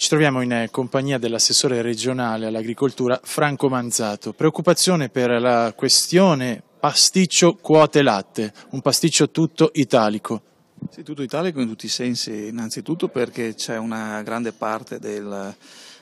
Ci troviamo in eh, compagnia dell'assessore regionale all'agricoltura Franco Manzato. Preoccupazione per la questione pasticcio quote latte, un pasticcio tutto italico. Sì, tutto italico in tutti i sensi, innanzitutto perché c'è una grande parte del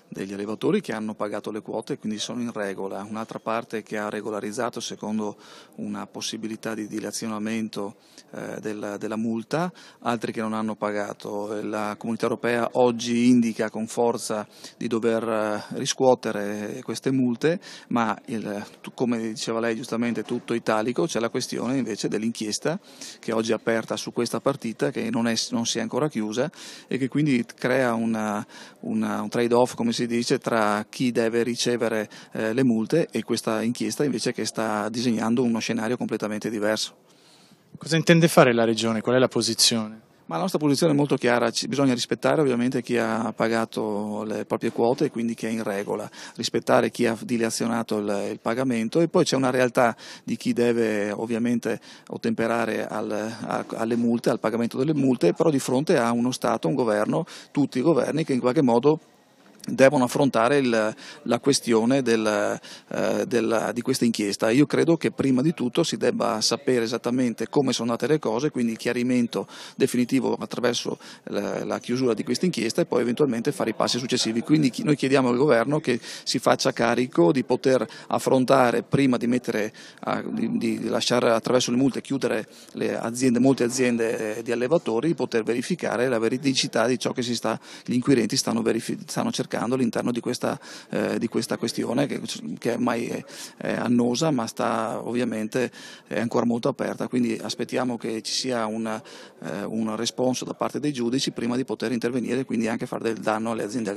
degli allevatori che hanno pagato le quote e quindi sono in regola, un'altra parte che ha regolarizzato secondo una possibilità di dilazionamento eh, della, della, multa, altri che non hanno pagato. La comunità europea oggi indica con forza di dover eh, riscuotere queste multe, ma il, come diceva lei giustamente tutto italico, c'è la questione invece dell'inchiesta che oggi è aperta su questa partita che non, è, non si è ancora chiusa e che quindi crea una, una, un trade-off come si si dice, tra chi deve ricevere eh, le multe e questa inchiesta invece che sta disegnando uno scenario completamente diverso. Cosa intende fare la Regione? Qual è la posizione? Ma la nostra posizione è molto chiara, Ci bisogna rispettare ovviamente chi ha pagato le proprie quote e quindi chi è in regola, rispettare chi ha dilazionato il, il pagamento e poi c'è una realtà di chi deve ovviamente ottemperare al, a, alle multe, al pagamento delle multe, però di fronte a uno Stato, un governo, tutti i governi che in qualche modo devono affrontare il, la questione del, eh, del, di questa inchiesta. Io credo che prima di tutto si debba sapere esattamente come sono andate le cose, quindi il chiarimento definitivo attraverso la, la chiusura di questa inchiesta e poi eventualmente fare i passi successivi. Quindi noi chiediamo al governo che si faccia carico di poter affrontare prima di, mettere, a, di, di lasciare attraverso le multe chiudere le aziende, molte aziende eh, di allevatori, di poter verificare la veridicità di ciò che sta, gli inquirenti stanno, stanno cercando cercando all'interno di questa, eh, di questa questione che, che ormai è, è, annosa ma sta ovviamente è ancora molto aperta, quindi aspettiamo che ci sia una, eh, un responso da parte dei giudici prima di poter intervenire e quindi anche fare del danno alle aziende. agricole.